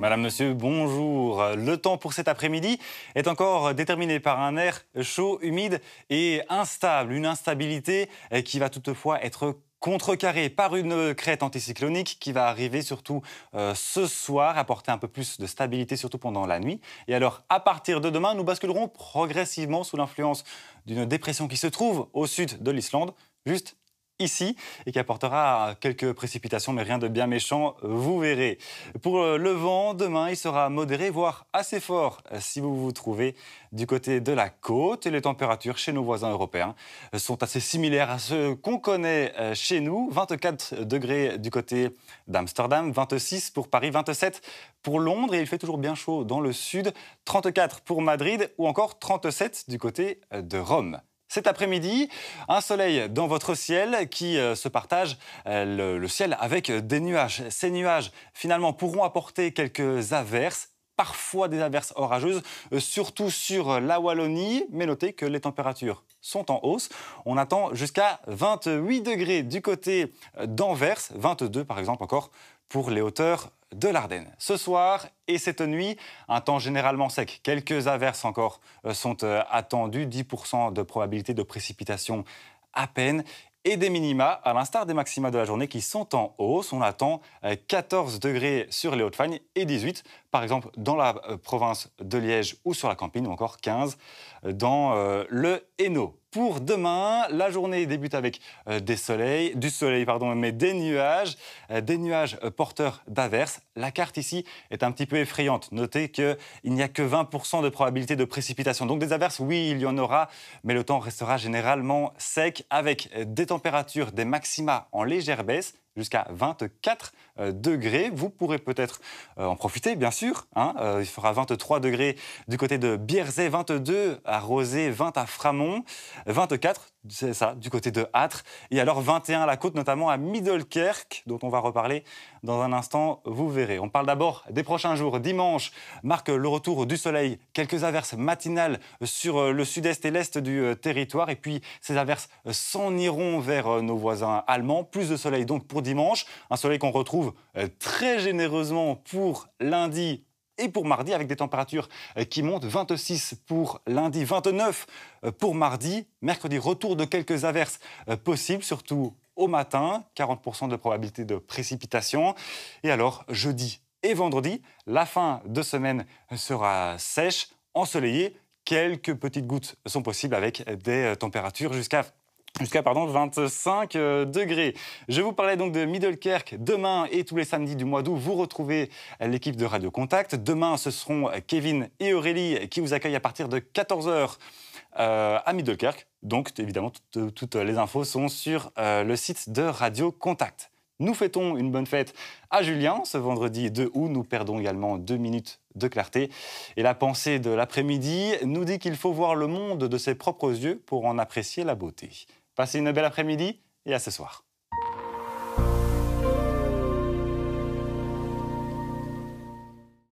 Madame, Monsieur, bonjour. Le temps pour cet après-midi est encore déterminé par un air chaud, humide et instable. Une instabilité qui va toutefois être contrecarrée par une crête anticyclonique qui va arriver surtout euh, ce soir, apporter un peu plus de stabilité surtout pendant la nuit. Et alors, à partir de demain, nous basculerons progressivement sous l'influence d'une dépression qui se trouve au sud de l'Islande, juste ici et qui apportera quelques précipitations, mais rien de bien méchant, vous verrez. Pour euh, le vent, demain, il sera modéré, voire assez fort si vous vous trouvez du côté de la côte. les températures chez nos voisins européens sont assez similaires à ceux qu'on connaît euh, chez nous. 24 degrés du côté d'Amsterdam, 26 pour Paris, 27 pour Londres. Et il fait toujours bien chaud dans le sud, 34 pour Madrid ou encore 37 du côté euh, de Rome cet après-midi. Un soleil dans votre ciel qui euh, se partage euh, le ciel avec des nuages. Ces nuages, finalement, pourront apporter quelques averses parfois des averses orageuses, euh, surtout sur la Wallonie. Mais notez que les températures sont en hausse. On attend jusqu'à 28 degrés du côté euh, d'Anvers, 22 par exemple encore pour les hauteurs de l'Ardenne. Ce soir et cette nuit, un temps généralement sec. Quelques averses encore euh, sont attendues, 10% de probabilité de précipitation à peine et des minima, à l'instar des maxima de la journée qui sont en hausse. On attend 14 euh, degrés sur les Hauts-de-Fagne et 18, par exemple, dans la euh, province de Liège ou sur la Campine, ou encore 15 euh, dans le Hainaut pour demain. La journée débute avec euh, des soleils, du soleil, pardon, mais des nuages, euh, des nuages euh, porteurs d'averses. La carte ici est un petit peu effrayante. Notez qu'il n'y a que 20% de probabilité de précipitation. Donc des averses, oui, il y en aura, mais le temps restera généralement sec avec des températures, des maxima en légère baisse jusqu'à 24 euh, degrés. Vous pourrez peut-être euh, en profiter, bien sûr. Hein, euh, il fera 23 degrés du côté de Bierzé, 22 à Rosé, 20 à Framont, 24 c'est ça, du côté de Hâtre. Et alors 21 la côte, notamment à Middelkerk, dont on va reparler dans un instant, vous verrez. On parle d'abord des prochains jours. Dimanche marque le retour du soleil, quelques averses matinales sur euh, le sud-est et l'est du euh, territoire. Et puis ces averses s'en iront vers euh, nos voisins allemands. Plus de soleil donc pour dimanche, un soleil qu'on retrouve très généreusement pour lundi et pour mardi avec des températures euh, qui montent 26 pour lundi, 29 euh, pour mardi, mercredi retour de quelques averses euh, possibles, surtout au matin, 40% de probabilité de précipitation. Et alors jeudi et vendredi, la fin de semaine sera sèche, ensoleillée, quelques petites gouttes sont possibles avec des températures jusqu'à jusqu'à pardon 25 euh, degrés. Je vous parlais donc de Middlekerk demain et tous les samedis du mois d'août. Vous retrouvez l'équipe de Radio Contact. Demain, ce seront Kevin et Aurélie qui vous accueillent à partir de 14h euh, à Middlekirk. Donc évidemment, toutes les infos sont sur euh, le site de Radio Contact. Nous fêtons une bonne fête à Julien ce vendredi 2 août. Nous perdons également deux minutes de clarté. Et la pensée de l'après-midi nous dit qu'il faut voir le monde de ses propres yeux pour en apprécier la beauté. Passez une belle après-midi et à ce soir.